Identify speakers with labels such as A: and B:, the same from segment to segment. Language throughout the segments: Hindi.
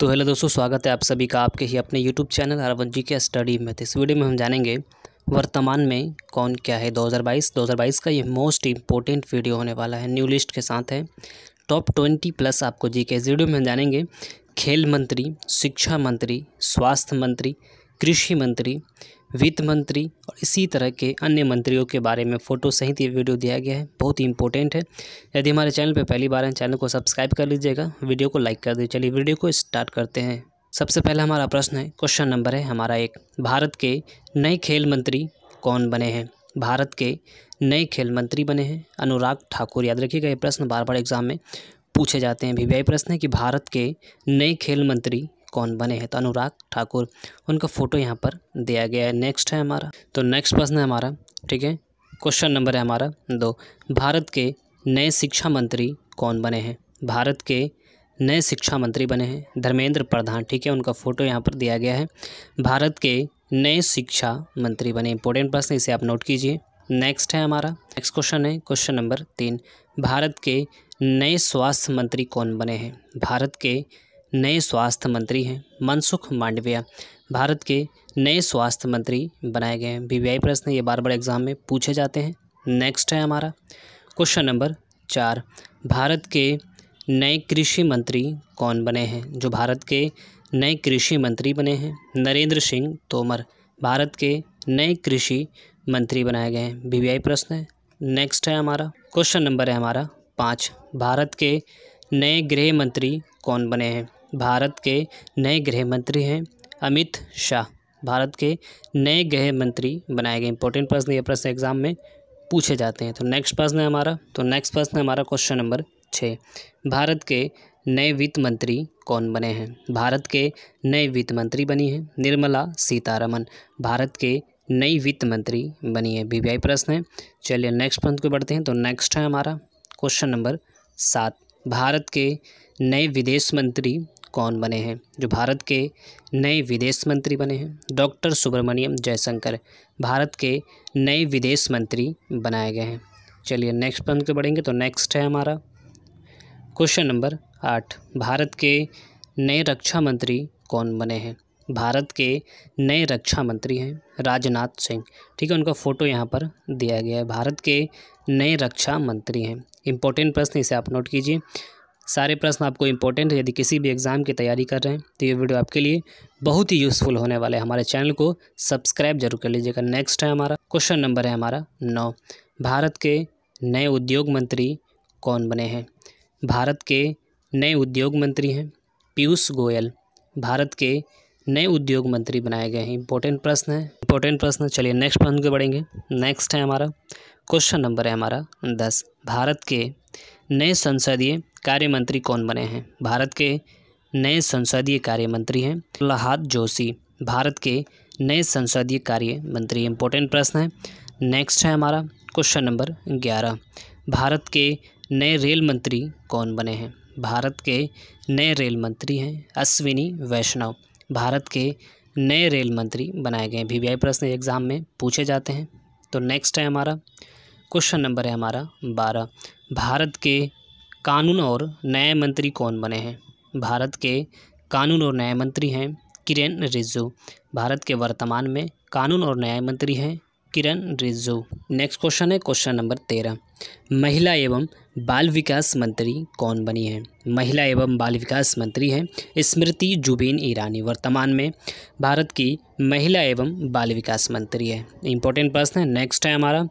A: तो हेलो दोस्तों स्वागत है आप सभी का आपके ही अपने यूट्यूब चैनल अरवन जी के स्टडी में तो इस वीडियो में हम जानेंगे वर्तमान में कौन क्या है 2022 2022 का ये मोस्ट इम्पोर्टेंट वीडियो होने वाला है न्यू लिस्ट के साथ है टॉप ट्वेंटी प्लस आपको जी के इस वीडियो में हम जानेंगे खेल मंत्री शिक्षा मंत्री स्वास्थ्य मंत्री कृषि मंत्री वित्त मंत्री और इसी तरह के अन्य मंत्रियों के बारे में फ़ोटो सहित ये वीडियो दिया गया है बहुत ही इंपॉर्टेंट है यदि हमारे चैनल पर पहली बार हैं चैनल को सब्सक्राइब कर लीजिएगा वीडियो को लाइक कर दीजिए चलिए वीडियो को स्टार्ट करते हैं सबसे पहला हमारा प्रश्न है क्वेश्चन नंबर है हमारा एक भारत के नए खेल मंत्री कौन बने हैं भारत के नए खेल मंत्री बने हैं अनुराग ठाकुर याद रखिएगा ये प्रश्न बार बार एग्जाम में पूछे जाते हैं भी प्रश्न है कि भारत के नए खेल मंत्री कौन बने हैं तो अनुराग ठाकुर उनका फ़ोटो यहाँ पर दिया गया है नेक्स्ट है हमारा तो नेक्स्ट प्रश्न है हमारा ठीक है क्वेश्चन नंबर है हमारा दो भारत के नए शिक्षा मंत्री कौन बने हैं भारत के नए शिक्षा मंत्री बने हैं धर्मेंद्र प्रधान ठीक है उनका फ़ोटो यहाँ पर दिया गया है भारत के नए शिक्षा मंत्री बने इंपॉर्टेंट प्रश्न इसे आप नोट कीजिए नेक्स्ट है हमारा नेक्स्ट क्वेश्चन है क्वेश्चन नंबर तीन भारत के नए स्वास्थ्य मंत्री कौन बने हैं भारत के नए स्वास्थ्य मंत्री हैं मनसुख मांडविया भारत के नए स्वास्थ्य मंत्री बनाए गए हैं वी प्रश्न ये बार बार एग्जाम में पूछे जाते हैं नेक्स्ट है हमारा क्वेश्चन नंबर चार भारत के नए कृषि मंत्री कौन बने हैं जो भारत के नए कृषि मंत्री बने हैं नरेंद्र सिंह तोमर भारत के नए कृषि मंत्री बनाए गए हैं वी प्रश्न है नेक्स्ट है हमारा क्वेश्चन नंबर है हमारा पाँच भारत के नए गृह मंत्री कौन बने हैं भारत के नए गृह मंत्री हैं अमित शाह भारत के नए गृह मंत्री बनाए गए इंपॉर्टेंट प्रश्न ये प्रश्न एग्जाम में पूछे जाते हैं तो नेक्स्ट प्रश्न है हमारा तो नेक्स्ट प्रश्न है हमारा क्वेश्चन नंबर छः भारत के नए वित्त मंत्री कौन बने हैं भारत के नए वित्त मंत्री बनी हैं निर्मला सीतारमन भारत के नई वित्त मंत्री बनी है वी प्रश्न है चलिए नेक्स्ट प्रश्न को बढ़ते हैं तो नेक्स्ट है हमारा क्वेश्चन नंबर सात भारत के नए विदेश मंत्री कौन बने हैं जो भारत के नए विदेश मंत्री बने हैं डॉक्टर सुब्रमण्यम जयशंकर भारत के नए विदेश मंत्री बनाए गए हैं चलिए नेक्स्ट प्रश्न के बढ़ेंगे तो नेक्स्ट है हमारा क्वेश्चन नंबर आठ भारत के नए रक्षा मंत्री कौन बने हैं भारत के नए रक्षा मंत्री हैं राजनाथ सिंह ठीक है उनका फ़ोटो यहाँ पर दिया गया है भारत के नए रक्षा मंत्री हैं इम्पोर्टेंट प्रश्न इसे आप नोट कीजिए सारे प्रश्न आपको इंपॉर्टेंट यदि किसी भी एग्ज़ाम की तैयारी कर रहे हैं तो ये वीडियो आपके लिए बहुत ही यूज़फुल होने वाले है हमारे चैनल को सब्सक्राइब जरूर कर लीजिएगा नेक्स्ट है हमारा क्वेश्चन नंबर है हमारा नौ भारत के नए उद्योग मंत्री कौन बने हैं भारत के नए उद्योग मंत्री हैं पीयूष गोयल भारत के नए उद्योग मंत्री बनाए गए हैं इंपॉर्टेंट प्रश्न है इंपॉर्टेंट प्रश्न है चलिए नेक्स्ट प्रश्न के बढ़ेंगे नेक्स्ट है हमारा क्वेश्चन नंबर है हमारा दस भारत के नए संसदीय कार्य मंत्री कौन बने हैं भारत के नए संसदीय कार्य मंत्री हैं प्रहलाद जोशी भारत के नए संसदीय कार्य मंत्री इम्पोर्टेंट प्रश्न है नेक्स्ट है हमारा क्वेश्चन नंबर ग्यारह भारत के नए रेल मंत्री कौन बने हैं भारत के नए रेल मंत्री हैं अश्विनी वैष्णव भारत के नए रेल मंत्री बनाए गए हैं वी प्रश्न एग्ज़ाम में पूछे जाते हैं तो नेक्स्ट है हमारा क्वेश्चन नंबर है हमारा बारह भारत के कानून और न्याय मंत्री कौन बने हैं भारत के कानून और न्याय मंत्री हैं किरण रिजू भारत के वर्तमान में कानून और न्याय मंत्री हैं किरण रिजू नेक्स्ट क्वेश्चन है क्वेश्चन नंबर तेरह महिला एवं बाल विकास मंत्री कौन बनी है महिला एवं बाल विकास मंत्री हैं स्मृति जुबीन ईरानी वर्तमान में भारत की महिला एवं बाल विकास मंत्री है इंपॉर्टेंट प्रश्न है नेक्स्ट है हमारा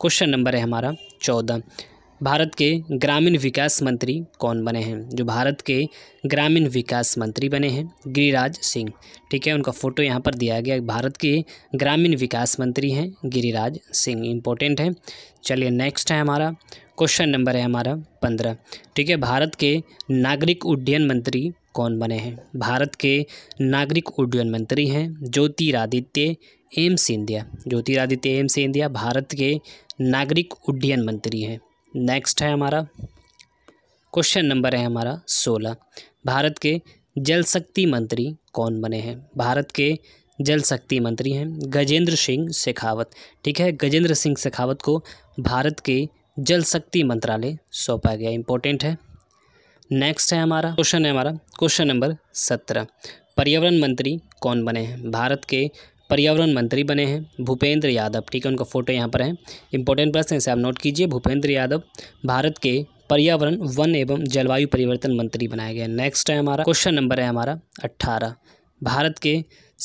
A: क्वेश्चन नंबर है हमारा चौदह भारत के ग्रामीण विकास मंत्री कौन बने हैं जो भारत के ग्रामीण विकास मंत्री बने हैं गिरिराज सिंह ठीक है उनका फोटो यहाँ पर दिया गया भारत के ग्रामीण विकास मंत्री हैं गिरिराज सिंह इम्पोर्टेंट है चलिए नेक्स्ट है हमारा क्वेश्चन नंबर है हमारा पंद्रह ठीक है भारत के नागरिक उड्डयन मंत्री कौन बने हैं भारत के नागरिक उड्डयन मंत्री हैं ज्योतिरादित्य एम सिंधिया ज्योतिरादित्य एम सिंधिया भारत के नागरिक उड्डयन मंत्री हैं नेक्स्ट है हमारा क्वेश्चन नंबर है हमारा सोलह भारत के जल शक्ति मंत्री कौन बने हैं भारत के जल शक्ति मंत्री हैं गजेंद्र सिंह शेखावत ठीक है गजेंद्र सिंह शेखावत को भारत के जल शक्ति मंत्रालय सौंपा गया इम्पोर्टेंट है नेक्स्ट है हमारा क्वेश्चन है हमारा क्वेश्चन नंबर सत्रह पर्यावरण मंत्री कौन बने हैं भारत के पर्यावरण मंत्री बने हैं भूपेंद्र यादव ठीक है उनका फोटो यहाँ पर है इंपॉर्टेंट प्रश्न इसे आप नोट कीजिए भूपेंद्र यादव भारत के पर्यावरण वन एवं जलवायु परिवर्तन मंत्री बनाए गए नेक्स्ट है हमारा क्वेश्चन नंबर है हमारा अट्ठारह भारत के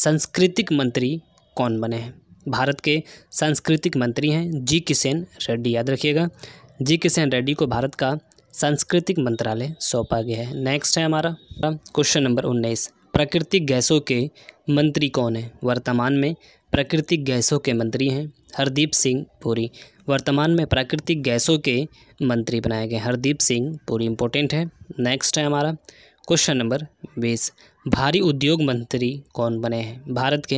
A: सांस्कृतिक मंत्री कौन बने हैं भारत के सांस्कृतिक मंत्री हैं जी किशन रेड्डी याद रखिएगा जी किशन रेड्डी को भारत का सांस्कृतिक मंत्रालय सौंपा गया है नेक्स्ट है हमारा क्वेश्चन नंबर उन्नीस प्राकृतिक गैसों के मंत्री कौन हैं वर्तमान में प्राकृतिक गैसों के मंत्री हैं हरदीप सिंह पुरी वर्तमान में प्राकृतिक गैसों के मंत्री बनाए गए हरदीप सिंह पुरी इंपॉर्टेंट है नेक्स्ट है हमारा क्वेश्चन नंबर बीस भारी उद्योग मंत्री कौन बने हैं भारत के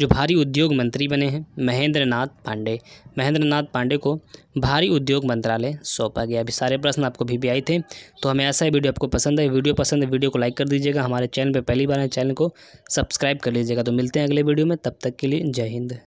A: जो भारी उद्योग मंत्री बने हैं महेंद्र नाथ पांडे महेंद्र नाथ पांडे को भारी उद्योग मंत्रालय सौंपा गया अभी सारे प्रश्न आपको भी, भी आए थे तो हमें ऐसा ही वीडियो आपको पसंद है वीडियो पसंद है वीडियो को लाइक कर दीजिएगा हमारे चैनल पर पहली बार है चैनल को सब्सक्राइब कर लीजिएगा तो मिलते हैं अगले वीडियो में तब तक के लिए जय हिंद